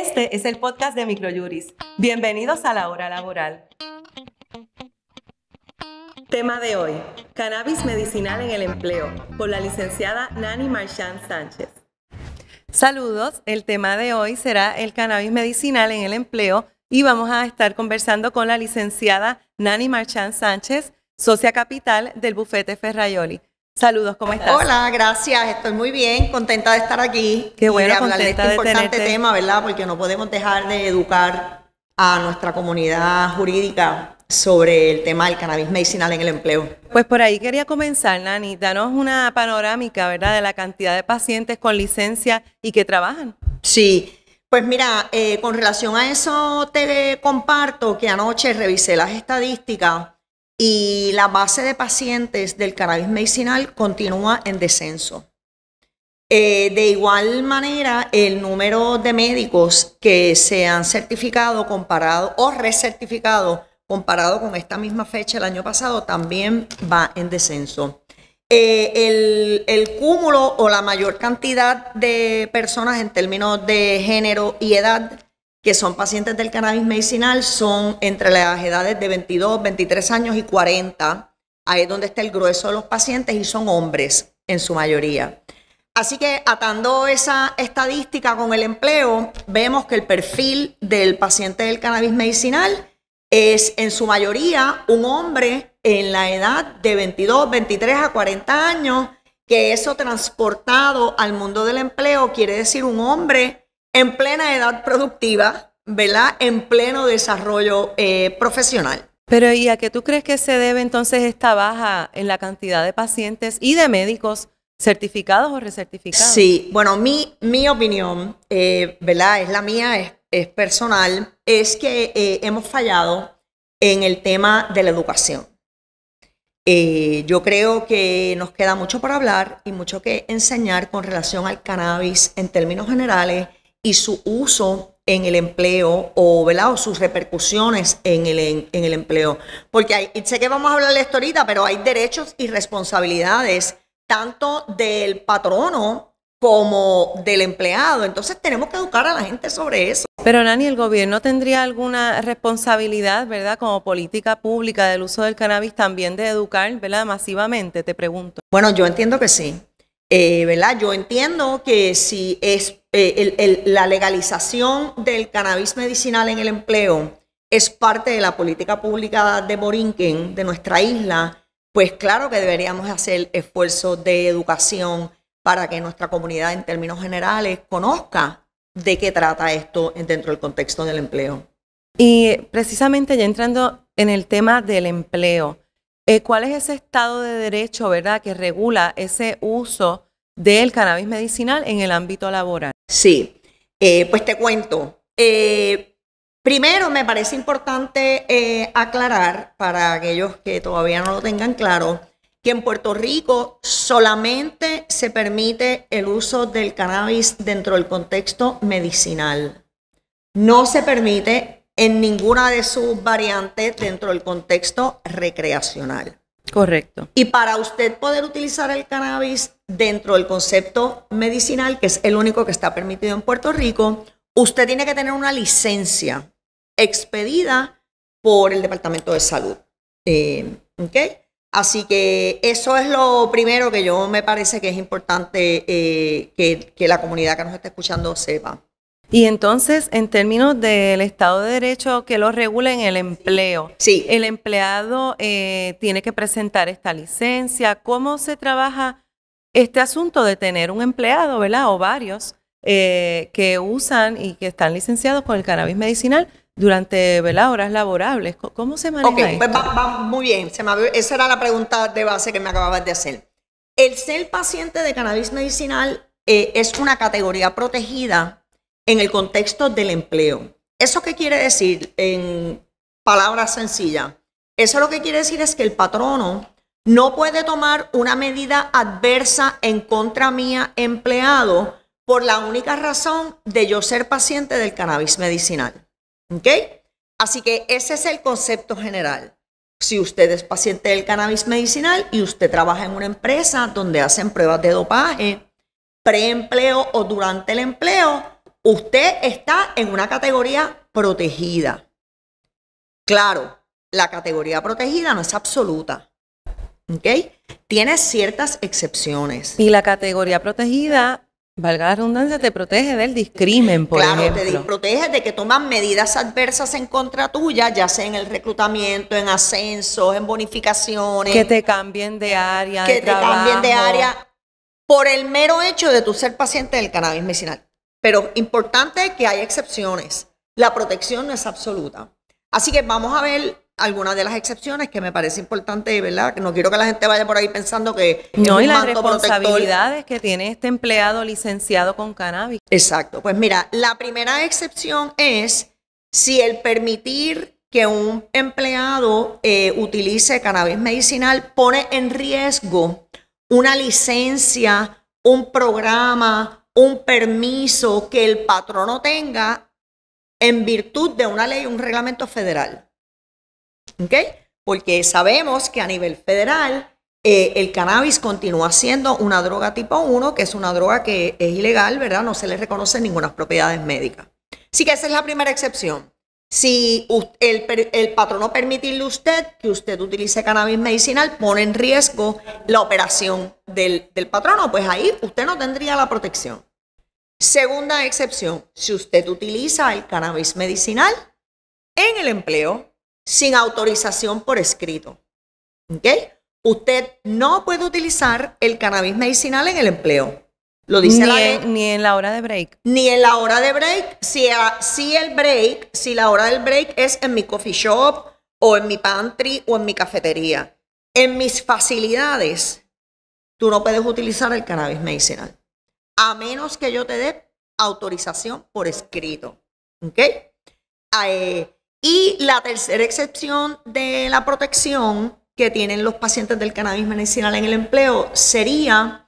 Este es el podcast de Microjuris. Bienvenidos a la hora laboral. Tema de hoy: Cannabis medicinal en el empleo, por la licenciada Nani Marchand Sánchez. Saludos, el tema de hoy será el cannabis medicinal en el empleo y vamos a estar conversando con la licenciada Nani Marchand Sánchez, socia capital del bufete Ferrayoli. Saludos, ¿cómo estás? Hola, gracias, estoy muy bien, contenta de estar aquí. Qué bueno, y de hablar de este importante tema, ¿verdad? Porque no podemos dejar de educar a nuestra comunidad jurídica sobre el tema del cannabis medicinal en el empleo. Pues por ahí quería comenzar, Nani, danos una panorámica, ¿verdad?, de la cantidad de pacientes con licencia y que trabajan. Sí, pues mira, eh, con relación a eso te comparto que anoche revisé las estadísticas y la base de pacientes del cannabis medicinal continúa en descenso. Eh, de igual manera, el número de médicos que se han certificado comparado o recertificado comparado con esta misma fecha el año pasado también va en descenso. Eh, el, el, cúmulo o la mayor cantidad de personas en términos de género y edad que son pacientes del cannabis medicinal son entre las edades de 22, 23 años y 40. Ahí es donde está el grueso de los pacientes y son hombres en su mayoría. Así que atando esa estadística con el empleo, vemos que el perfil del paciente del cannabis medicinal es en su mayoría un hombre en la edad de 22, 23 a 40 años, que eso transportado al mundo del empleo quiere decir un hombre en plena edad productiva, ¿verdad? En pleno desarrollo eh, profesional. Pero ¿y a qué tú crees que se debe entonces esta baja en la cantidad de pacientes y de médicos certificados o recertificados? Sí, bueno, mi, mi opinión, eh, ¿verdad? Es la mía, es, personal, es que eh, hemos fallado en el tema de la educación. yo creo que nos queda mucho por hablar y mucho que enseñar con relación al cannabis en términos generales y su uso en el empleo o, ¿verdad? sus repercusiones en el, en, el empleo. Porque sé que vamos a hablar de esto ahorita, pero hay derechos y responsabilidades tanto del patrono como del empleado. Entonces tenemos que educar a la gente sobre eso. Pero Nani, el gobierno tendría alguna responsabilidad, ¿verdad? Como política pública del uso del cannabis también de educar, ¿verdad? Masivamente, te pregunto. Bueno, yo entiendo que sí. Eh, Yo entiendo que si es eh, la legalización del cannabis medicinal en el empleo es parte de la política pública de Borinquen, de nuestra isla, pues claro que deberíamos hacer esfuerzos de educación para que nuestra comunidad en términos generales conozca de qué trata esto dentro del contexto del empleo. Y precisamente ya entrando en el tema del empleo, eh, ¿Cuál es ese estado de derecho, verdad, que regula ese uso del cannabis medicinal en el ámbito laboral? Sí, eh, pues te cuento. Eh, primero, me parece importante aclarar para aquellos que todavía no lo tengan claro que en Puerto Rico solamente se permite el uso del cannabis dentro del contexto medicinal. No se permite en ninguna de sus variantes dentro del contexto recreacional. Correcto. Y para usted poder utilizar el cannabis dentro del concepto medicinal, que es el único que está permitido en Puerto Rico, usted tiene que tener una licencia expedida por el Departamento de Salud. Eh, Así que eso es lo primero que yo me parece que es importante eh, que, que la comunidad que nos está escuchando sepa. Y entonces, en términos del Estado de Derecho que lo regula en el empleo, el empleado eh, tiene que presentar esta licencia. ¿Cómo se trabaja este asunto de tener un empleado, ¿verdad? O varios eh, que usan y que están licenciados con el cannabis medicinal durante horas laborables. ¿Cómo se maneja? Ok, pues esto? va, muy bien. esa era la pregunta de base que me acababas de hacer. El ser paciente de cannabis medicinal eh, es una categoría protegida en el contexto del empleo. ¿Eso qué quiere decir? En palabras sencillas, eso lo que quiere decir es que el patrono no puede tomar una medida adversa en contra mía empleado por la única razón de yo ser paciente del cannabis medicinal. ¿Ok? Así que ese es el concepto general. Si usted es paciente del cannabis medicinal y usted trabaja en una empresa donde hacen pruebas de dopaje, preempleo o durante el empleo, usted está en una categoría protegida. Claro, la categoría protegida no es absoluta. ¿Ok? Tiene ciertas excepciones. Y la categoría protegida, valga la redundancia, te protege del discrimen, por claro, ejemplo. te protege de que toman medidas adversas en contra tuya, ya sea en el reclutamiento, en ascensos, en bonificaciones. Que te cambien de área. Que te cambien de área por el mero hecho de tú ser paciente del cannabis medicinal. Pero importante que hay excepciones. La protección no es absoluta. Así que vamos a ver algunas de las excepciones que me parece importante, ¿verdad? Que No quiero que la gente vaya por ahí pensando que... No, hay las responsabilidades que tiene este empleado licenciado con cannabis. Exacto. Pues mira, la primera excepción es si el permitir que un empleado eh, utilice cannabis medicinal pone en riesgo una licencia, un programa, un permiso que el patrono tenga en virtud de una ley, un reglamento federal. ¿Ok? Porque sabemos que a nivel federal eh, el cannabis continúa siendo una droga tipo 1, que es una droga que es ilegal, ¿verdad? No se le reconocen ninguna propiedades médicas. Así que esa es la primera excepción. Si el, el patrono permitirle usted que usted utilice cannabis medicinal, pone en riesgo la operación del, patrono, pues ahí usted no tendría la protección. Segunda excepción, si usted utiliza el cannabis medicinal en el empleo sin autorización por escrito. Usted no puede utilizar el cannabis medicinal en el empleo. Lo dice ni, la En, ni en la hora de break. Ni en la hora de break. Si, el break, si la hora del break es en mi coffee shop o en mi pantry o en mi cafetería. En mis facilidades, tú no puedes utilizar el cannabis medicinal. A menos que yo te dé autorización por escrito. ¿Ok? Eh, y la tercera excepción de la protección que tienen los pacientes del cannabis medicinal en el empleo sería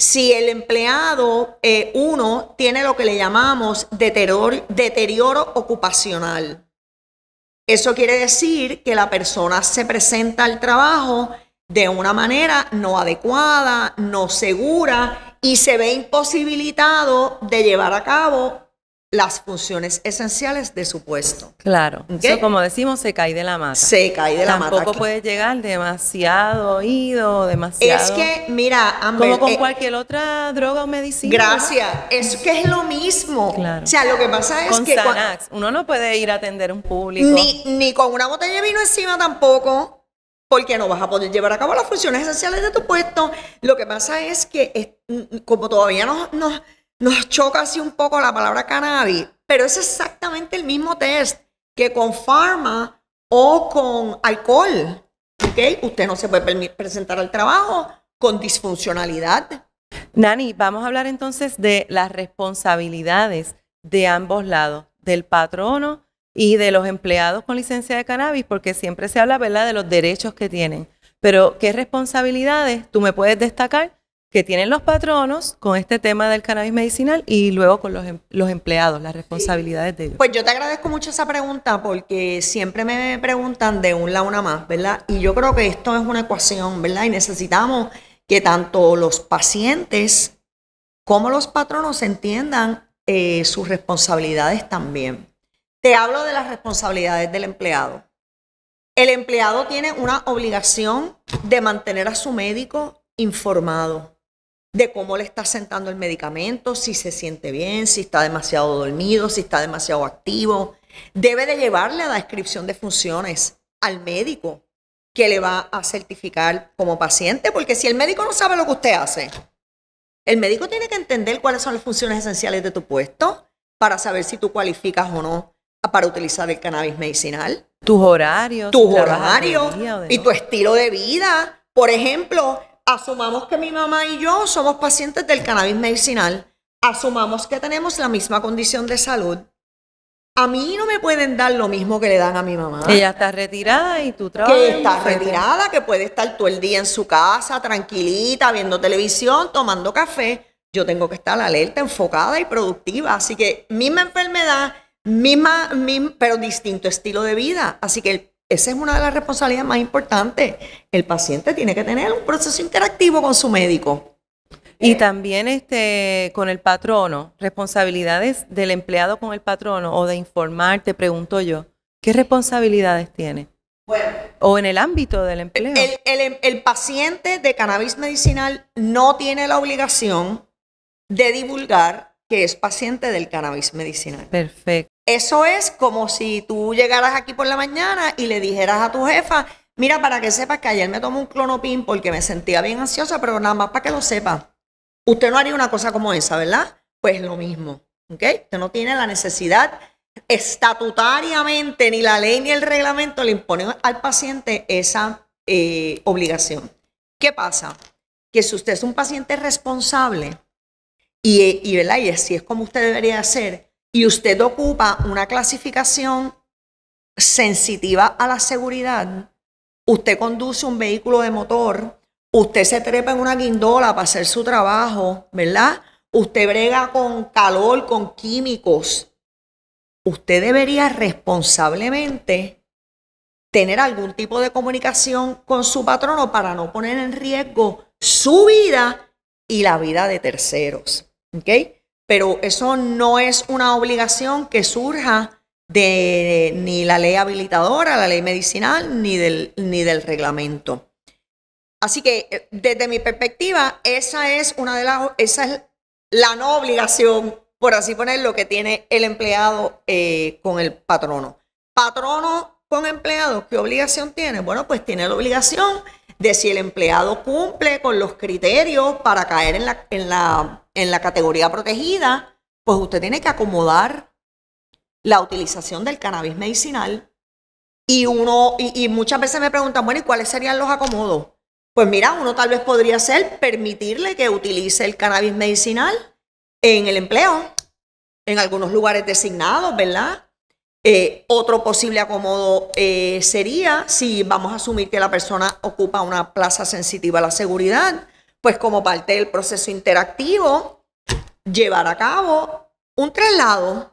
si el empleado, eh, uno, tiene lo que le llamamos deterioro ocupacional. Eso quiere decir que la persona se presenta al trabajo de una manera no adecuada, no segura y se ve imposibilitado de llevar a cabo las funciones esenciales de su puesto. Claro. Eso, como decimos, se cae de la mata. Se cae de la mata. Tampoco puede llegar demasiado oído, demasiado. Es que, mira, Amber, Como con eh, cualquier otra droga o medicina. Gracias. Es que es lo mismo. Claro. O sea, lo que pasa es con que. uno no puede ir a atender un público. Ni, con una botella de vino encima tampoco. Porque no vas a poder llevar a cabo las funciones esenciales de tu puesto. Lo que pasa es que, mm, como todavía no... no nos choca así un poco la palabra cannabis, pero es exactamente el mismo test que con pharma o con alcohol. Usted no se puede presentar al trabajo con disfuncionalidad. Nani, vamos a hablar entonces de las responsabilidades de ambos lados, del patrono y de los empleados con licencia de cannabis, porque siempre se habla, ¿verdad?, de los derechos que tienen. Pero, ¿qué responsabilidades tú me puedes destacar que tienen los patronos con este tema del cannabis medicinal y luego con em, los, empleados, las responsabilidades de ellos. Pues yo te agradezco mucho esa pregunta porque siempre me preguntan de un lado una más, ¿verdad? Y yo creo que esto es una ecuación, ¿verdad? Y necesitamos que tanto los pacientes como los patronos entiendan eh, sus responsabilidades también. Te hablo de las responsabilidades del empleado. El empleado tiene una obligación de mantener a su médico informado de cómo le está sentando el medicamento, si se siente bien, si está demasiado dormido, si está demasiado activo. Debe de llevarle a la descripción de funciones al médico que le va a certificar como paciente, porque si el médico no sabe lo que usted hace, el médico tiene que entender cuáles son las funciones esenciales de tu puesto para saber si tú cualificas o no para utilizar el cannabis medicinal. Tus horarios. Tus horarios y tu estilo de vida. Por ejemplo, Asumamos que mi mamá y yo somos pacientes del cannabis medicinal. Asumamos que tenemos la misma condición de salud. A mí no me pueden dar lo mismo que le dan a mi mamá. Ella está retirada y tú trabajas. Que está retirada, que puede estar todo el día en su casa, tranquilita, viendo televisión, tomando café. Yo tengo que estar alerta, enfocada y productiva. Así que misma enfermedad, misma pero distinto estilo de vida. Así que el esa es una de las responsabilidades más importantes. El paciente tiene que tener un proceso interactivo con su médico. Y también este, con el patrono, responsabilidades del empleado con el patrono o de informar, te pregunto yo, ¿qué responsabilidades tiene? Bueno, o en el ámbito del empleo. el paciente de cannabis medicinal no tiene la obligación de divulgar que es paciente del cannabis medicinal. Perfecto. Eso es como si tú llegaras aquí por la mañana y le dijeras a tu jefa, mira, para que sepas que ayer me tomé un clonopin porque me sentía bien ansiosa, pero nada más para que lo sepa. Usted no haría una cosa como esa, ¿verdad? Pues lo mismo, ¿ok? Usted no tiene la necesidad estatutariamente, ni la ley ni el reglamento le imponen al paciente esa eh, obligación. ¿Qué pasa? Que si usted es un paciente responsable y, y, y así es como usted debería hacer, y usted ocupa una clasificación sensitiva a la seguridad, usted conduce un vehículo de motor, usted se trepa en una guindola para hacer su trabajo, ¿verdad? Usted brega con calor, con químicos. Usted debería responsablemente tener algún tipo de comunicación con su patrono para no poner en riesgo su vida y la vida de terceros. ¿Ok? pero eso no es una obligación que surja de ni la ley habilitadora, la ley medicinal, ni del, ni del reglamento. Así que eh, desde mi perspectiva, esa es una de las, esa es la no obligación, por así ponerlo, que tiene el empleado eh, con el patrono. Patrono con empleado ¿qué obligación tiene? Bueno, pues tiene la obligación de si el empleado cumple con los criterios para caer en la, en la, categoría protegida, pues usted tiene que acomodar la utilización del cannabis medicinal. Y uno, y, y muchas veces me preguntan, bueno, ¿y cuáles serían los acomodos? Pues mira, uno tal vez podría ser permitirle que utilice el cannabis medicinal en el empleo, en algunos lugares designados, ¿verdad? Eh, otro posible acomodo eh, sería si vamos a asumir que la persona ocupa una plaza sensitiva a la seguridad, pues como parte del proceso interactivo, llevar a cabo un traslado,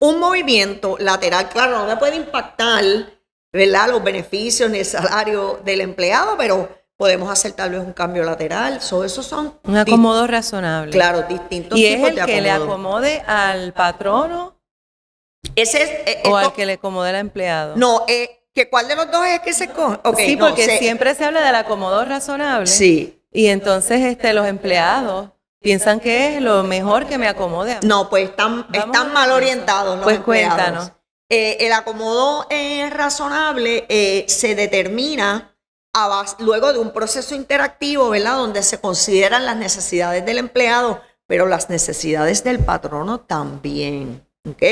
un movimiento lateral, claro, no me puede impactar ¿verdad? los beneficios ni el salario del empleado, pero podemos hacer tal vez un cambio lateral. esos son un acomodo razonable. Claro, distintos y es el que le acomode al patrono ese es, eh, o al que le acomode el empleado. No, eh, que cuál de los dos es que se coge. sí, porque siempre se habla del acomodo razonable. Sí. Y entonces este, los empleados piensan que es lo mejor que me acomode. No, pues están, están mal orientados los pues cuéntanos. Eh, el acomodo razonable se determina luego de un proceso interactivo, ¿verdad? Donde se consideran las necesidades del empleado, pero las necesidades del patrono también. ¿Ok?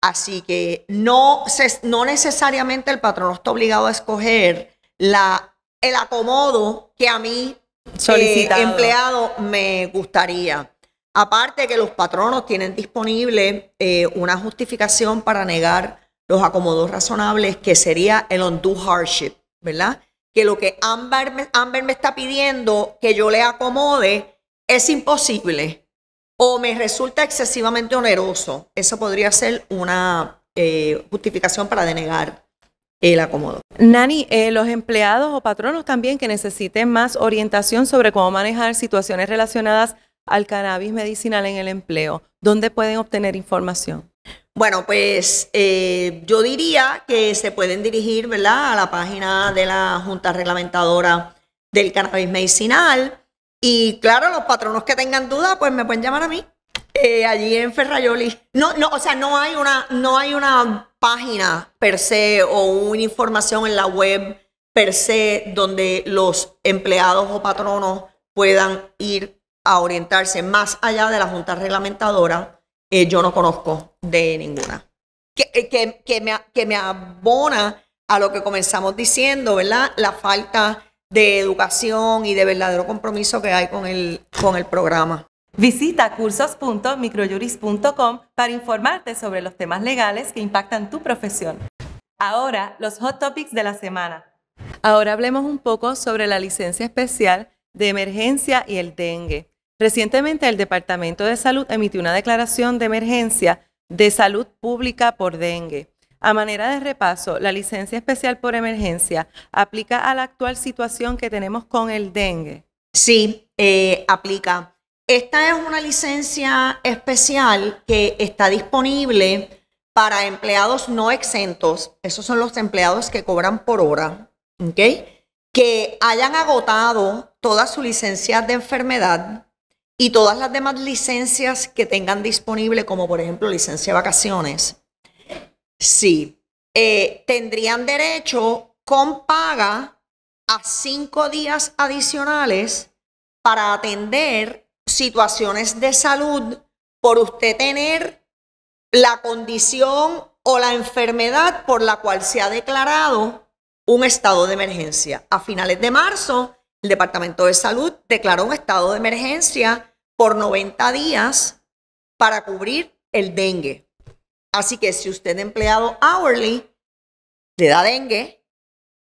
Así que no, no necesariamente el patrono está obligado a escoger la, el acomodo que a mí, eh, empleado, me gustaría. Aparte que los patronos tienen disponible eh, una justificación para negar los acomodos razonables, que sería el undue hardship, ¿verdad? Que lo que Amber me está pidiendo que yo le acomode es imposible o me resulta excesivamente oneroso. Eso podría ser una eh, justificación para denegar el acomodo. Nani, eh, los empleados o patronos también que necesiten más orientación sobre cómo manejar situaciones relacionadas al cannabis medicinal en el empleo, ¿dónde pueden obtener información? Bueno, pues eh, yo diría que se pueden dirigir a la página de la Junta Reglamentadora del Cannabis Medicinal. Y claro, los patronos que tengan dudas, pues me pueden llamar a mí. Eh, allí en Ferrayoli. No, no, o sea, no hay una, no hay una página per se o una información en la web per se donde los empleados o patronos puedan ir a orientarse más allá de la junta reglamentadora. Eh, yo no conozco de ninguna. Que, eh, que, me, que me abona a lo que comenzamos diciendo, ¿verdad? La falta de educación y de verdadero compromiso que hay con el, con el programa. Visita cursos.microjuris.com para informarte sobre los temas legales que impactan tu profesión. Ahora, los hot topics de la semana. Ahora hablemos un poco sobre la licencia especial de emergencia y el dengue. Recientemente el Departamento de Salud emitió una declaración de emergencia de salud pública por dengue. A manera de repaso, la licencia especial por emergencia aplica a la actual situación que tenemos con el dengue. Sí, eh, aplica. Esta es una licencia especial que está disponible para empleados no exentos. Esos son los empleados que cobran por hora, ¿ok? Que hayan agotado todas sus licencias de enfermedad y todas las demás licencias que tengan disponible, como por ejemplo licencia de vacaciones Sí, eh, tendrían derecho con paga a cinco días adicionales para atender situaciones de salud por usted tener la condición o la enfermedad por la cual se ha declarado un estado de emergencia. A finales de marzo, el Departamento de Salud declaró un estado de emergencia por 90 días para cubrir el dengue. Así que si usted empleado hourly le da dengue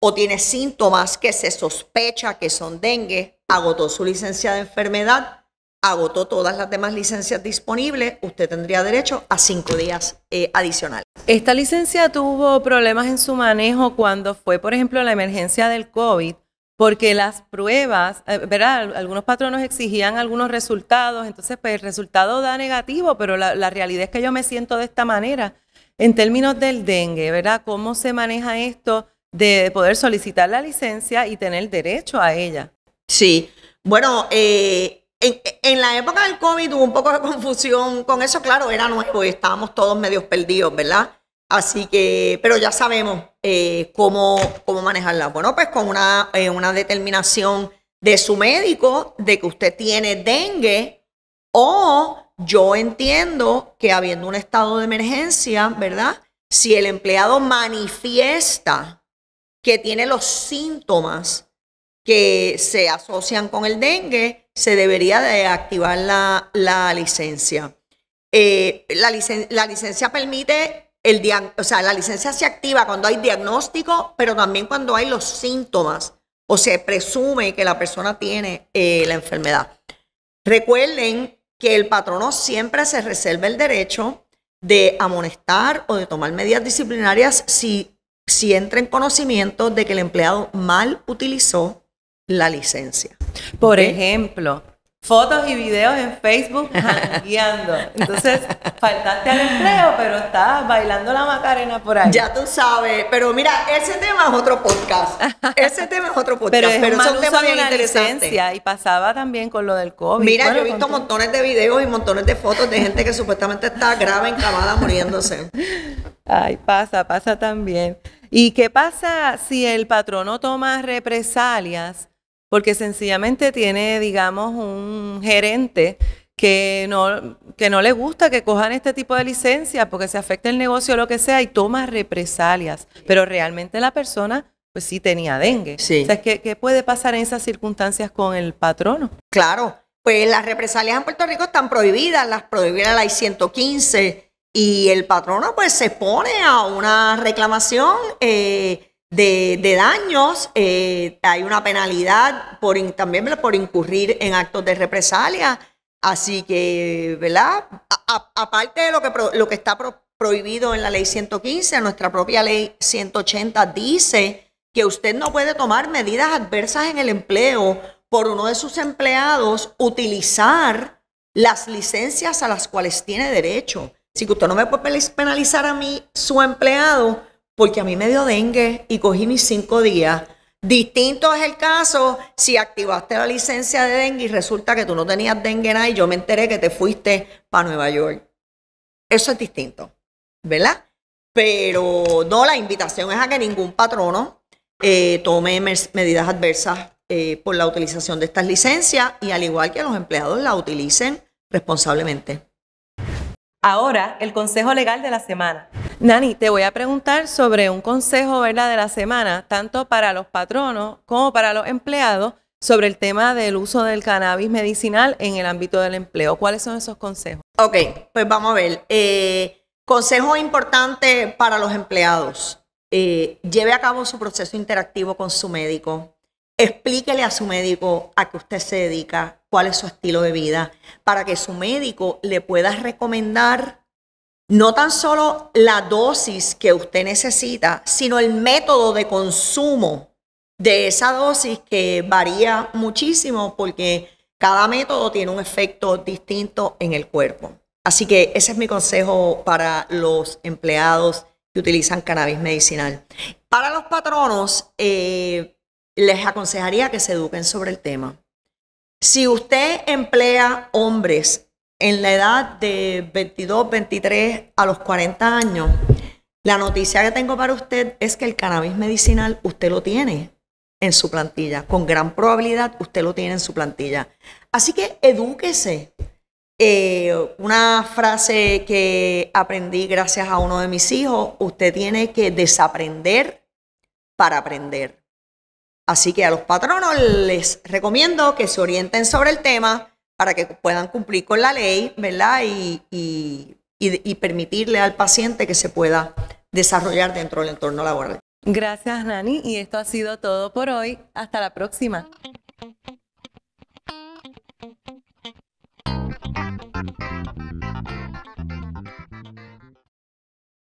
o tiene síntomas que se sospecha que son dengue, agotó su licencia de enfermedad, agotó todas las demás licencias disponibles, usted tendría derecho a cinco días eh, adicionales. Esta licencia tuvo problemas en su manejo cuando fue, por ejemplo, la emergencia del COVID porque las pruebas, eh, ¿verdad? Algunos patronos exigían algunos resultados, entonces pues el resultado da negativo, pero la, realidad es que yo me siento de esta manera. En términos del dengue, ¿verdad? ¿Cómo se maneja esto de poder solicitar la licencia y tener derecho a ella? Sí, bueno, eh, en, en, la época del COVID hubo un poco de confusión con eso, claro, era nuevo y estábamos todos medios perdidos, ¿verdad? Así que, pero ya sabemos eh, cómo, cómo manejarla. Bueno, pues con eh, una, determinación de su médico de que usted tiene dengue o yo entiendo que habiendo un estado de emergencia, ¿verdad? Si el empleado manifiesta que tiene los síntomas que se asocian con el dengue, se debería de activar la, licencia. Eh, la licencia permite o sea, la licencia se activa cuando hay diagnóstico, pero también cuando hay los síntomas o se presume que la persona tiene eh, la enfermedad. Recuerden que el patrono siempre se reserva el derecho de amonestar o de tomar medidas disciplinarias si, si entra en conocimiento de que el empleado mal utilizó la licencia. Por ejemplo, fotos y videos en Facebook guiando. Entonces, faltaste al empleo, pero estás bailando la Macarena por ahí. Ya tú sabes, pero mira, ese tema es otro podcast. Ese tema es otro podcast, pero, es un son de bien interesante Y pasaba también con lo del COVID. Mira, yo he visto montones de videos y montones de fotos de gente que supuestamente está grave, encamada, muriéndose. Ay, pasa, pasa también. ¿Y qué pasa si el patrono toma represalias? porque sencillamente tiene, digamos, un gerente que no, que no le gusta que cojan este tipo de licencia porque se afecta el negocio o lo que sea y toma represalias. Pero realmente la persona pues sí tenía dengue. Sí. O sea, ¿qué, puede pasar en esas circunstancias con el patrono? Claro, pues las represalias en Puerto Rico están prohibidas, las prohibidas la I-115 y el patrono pues se pone a una reclamación eh, de, daños, eh, hay una penalidad por, también por incurrir en actos de represalia. Así que, ¿verdad? aparte de lo que, lo que está prohibido en la ley 115, nuestra propia ley 180 dice que usted no puede tomar medidas adversas en el empleo por uno de sus empleados utilizar las licencias a las cuales tiene derecho. Si que usted no me puede penalizar a mí, su empleado, porque a mí me dio dengue y cogí mis cinco días. Distinto es el caso si activaste la licencia de dengue y resulta que tú no tenías dengue nada y yo me enteré que te fuiste para Nueva York. Eso es distinto, ¿verdad? Pero no, la invitación es a que ningún patrono eh, tome medidas adversas eh, por la utilización de estas licencias y al igual que los empleados la utilicen responsablemente. Ahora, el consejo legal de la semana. Nani, te voy a preguntar sobre un consejo de la semana, tanto para los patronos como para los empleados, sobre el tema del uso del cannabis medicinal en el ámbito del empleo. ¿Cuáles son esos consejos? Ok, pues vamos a ver. Eh, consejo importante para los empleados. Eh, lleve a cabo su proceso interactivo con su médico. Explíquele a su médico a qué usted se dedica, cuál es su estilo de vida, para que su médico le pueda recomendar no tan solo la dosis que usted necesita, sino el método de consumo de esa dosis que varía muchísimo porque cada método tiene un efecto distinto en el cuerpo. Así que ese es mi consejo para los empleados que utilizan cannabis medicinal. Para los patronos, eh, les aconsejaría que se eduquen sobre el tema. Si usted emplea hombres en la edad de 22, 23 a los 40 años, la noticia que tengo para usted es que el cannabis medicinal usted lo tiene en su plantilla. Con gran probabilidad usted lo tiene en su plantilla. Así que edúquese. Eh, una frase que aprendí gracias a uno de mis hijos, usted tiene que desaprender para aprender. Así que a los patronos les recomiendo que se orienten sobre el tema para que puedan cumplir con la ley, ¿verdad? Y, y permitirle al paciente que se pueda desarrollar dentro del entorno laboral. Gracias, Nani. Y esto ha sido todo por hoy. Hasta la próxima.